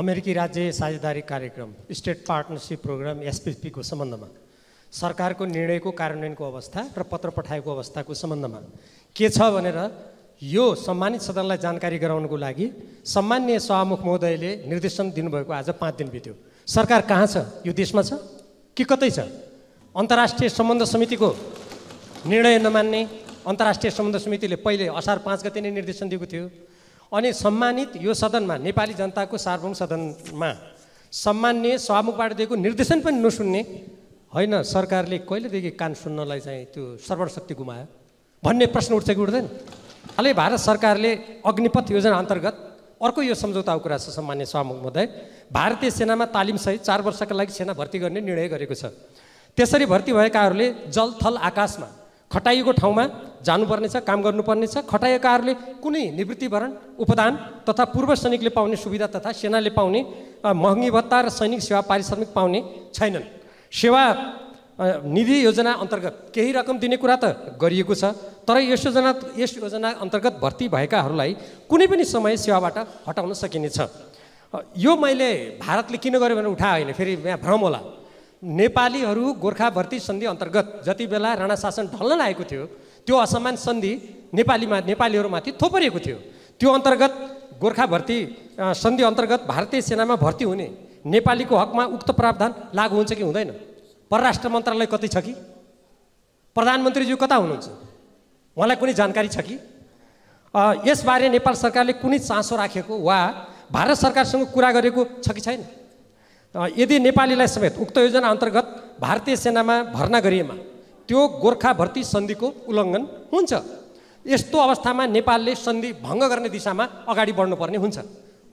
अमेरिकी राज्य साझेदारी कार्यक्रम स्टेट पार्टनरसिप प्रोग्राम एसपिपीको सम्बन्धमा सरकारको निर्णयको कार्यान्वयनको अवस्था र पत्र पठाएको अवस्थाको सम्बन्धमा के छ भनेर यो सम्मानित सदनलाई जानकारी गराउनको लागि सम्मान्य सभामुख महोदयले निर्देशन दिनुभएको आज पाँच दिन बित्यो सरकार कहाँ छ यो देशमा छ कि कतै छ अन्तर्राष्ट्रिय सम्बन्ध समितिको निर्णय नमान्ने अन्तर्राष्ट्रिय सम्बन्ध समितिले पहिले असार पाँच गते नै निर्देशन दिएको थियो अनि सम्मानित यो सदनमा नेपाली जनताको सार्वभौम सदनमा सम्मान्य सभामुखबाट दिएको निर्देशन पनि नसुन्ने होइन सरकारले कहिलेदेखि कान सुन्नलाई चाहिँ त्यो सर्वशक्ति गुमायो भन्ने प्रश्न उठ्छ कि उठ्दैन अहिले भारत सरकारले अग्निपथ योजना अन्तर्गत अर्को यो सम्झौताको कुरा छ सम्मान्य सभामुख महोदय भारतीय सेनामा तालिमसहित चार वर्षका लागि सेना भर्ती गर्ने निर्णय गरेको छ त्यसरी भर्ती भएकाहरूले जल थल आकाशमा खटाइएको ठाउँमा जानुपर्नेछ काम गर्नुपर्नेछ खटाइएकाहरूले कुनै निवृत्तिभरण उपदान तथा पूर्व सैनिकले पाउने सुविधा तथा सेनाले पाउने महँगी भत्ता र सैनिक सेवा पारिश्रमिक पाउने छैनन् सेवा निधि योजना अन्तर्गत केही रकम दिने कुरा त गरिएको छ तर यस योजना यस योजना अन्तर्गत भर्ती भएकाहरूलाई कुनै पनि समय सेवाबाट हटाउन सकिनेछ यो मैले भारतले किन गर्यो भने उठाए होइन फेरि यहाँ भ्रम होला नेपालीहरू गोर्खा भर्ती सन्धि अन्तर्गत जति बेला राणा शासन ढल्न लागेको थियो त्यो असमान सन्धि नेपालीमा नेपालीहरूमाथि थोपरिएको थियो त्यो अन्तर्गत गोर्खा भर्ती सन्धि अन्तर्गत भारतीय सेनामा भर्ती हुने नेपालीको हकमा उक्त प्रावधान लागु हुन्छ कि हुँदैन परराष्ट्र मन्त्रालय कतै छ कि प्रधानमन्त्रीज्यू कता हुनुहुन्छ उहाँलाई कुनै जानकारी छ कि यसबारे नेपाल सरकारले कुनै चासो राखेको वा भारत सरकारसँग कुरा गरेको छ कि छैन यदि नेपालीलाई समेत उक्त योजना अन्तर्गत भारतीय सेनामा भर्ना गरिएमा त्यो गोर्खा भर्ती सन्धिको उल्लङ्घन हुन्छ यस्तो अवस्थामा नेपालले सन्धि भङ्ग गर्ने दिशामा अगाडि बढ्नुपर्ने हुन्छ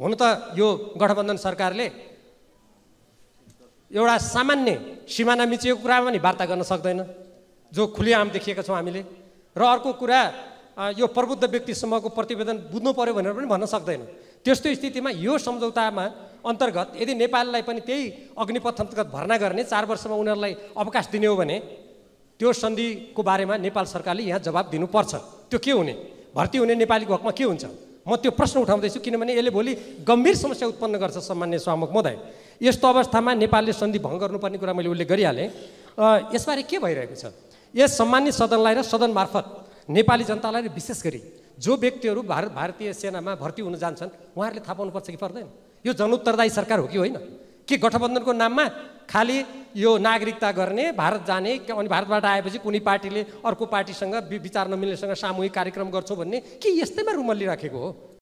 हुन त यो गठबन्धन सरकारले एउटा सामान्य सिमाना मिचिएको कुरामा पनि वार्ता गर्न सक्दैन जो खुलेआम देखिएका छौँ हामीले र अर्को कुरा यो प्रबुद्ध व्यक्तिसम्मको प्रतिवेदन बुझ्नु पऱ्यो भनेर पनि भन्न सक्दैन त्यस्तो स्थितिमा यो सम्झौतामा अन्तर्गत यदि नेपाललाई पनि त्यही अग्निपथ अन्तर्गत भर्ना गर्ने चार वर्षमा उनीहरूलाई अवकाश दिने हो भने त्यो सन्धिको बारेमा नेपाल सरकारले यहाँ जवाब दिनुपर्छ त्यो के हुने भर्ती हुने नेपालीको हकमा के हुन्छ म त्यो प्रश्न उठाउँदैछु किनभने यसले भोलि गम्भीर समस्या उत्पन्न गर्छ सामान्य स्वामक महोदय यस्तो अवस्थामा नेपालले सन्धि भङ्ग गर्नुपर्ने कुरा मैले उल्लेख गरिहालेँ यसबारे के भइरहेको छ यस सम्मान्य सदनलाई र सदन मार्फत नेपाली जनतालाई विशेष गरी जो व्यक्तिहरू भारत भारतीय सेनामा भर्ती हुन जान्छन् उहाँहरूले थाहा पाउनुपर्छ कि पर्दैन यो जनउत्तरदायी सरकार हो कि होइन के गठबन्धनको नाममा खालि यो नागरिकता गर्ने भारत जाने अनि भारतबाट आएपछि कुनै पार्टीले अर्को पार्टीसँग विचार नमिल्नेसँग सामूहिक कार्यक्रम गर्छौँ भन्ने के यस्तैमा राखेको हो